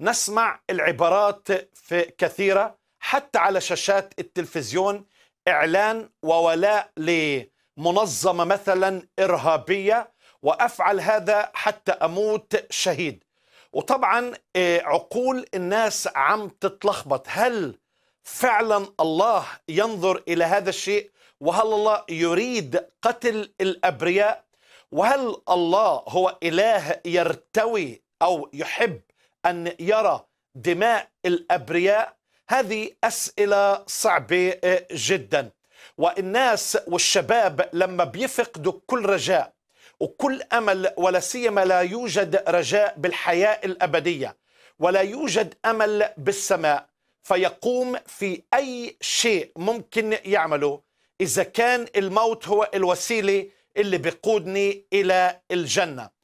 نسمع العبارات في كثيرة حتى على شاشات التلفزيون إعلان وولاء لمنظمة مثلا إرهابية وأفعل هذا حتى أموت شهيد وطبعا آه، عقول الناس عم تتلخبط هل فعلا الله ينظر إلى هذا الشيء وهل الله يريد قتل الأبرياء وهل الله هو إله يرتوي أو يحب أن يرى دماء الأبرياء هذه أسئلة صعبة آه، جدا والناس والشباب لما بيفقدوا كل رجاء وكل أمل ولا سيما لا يوجد رجاء بالحياة الأبدية ولا يوجد أمل بالسماء فيقوم في أي شيء ممكن يعمله إذا كان الموت هو الوسيلة اللي بيقودني إلى الجنة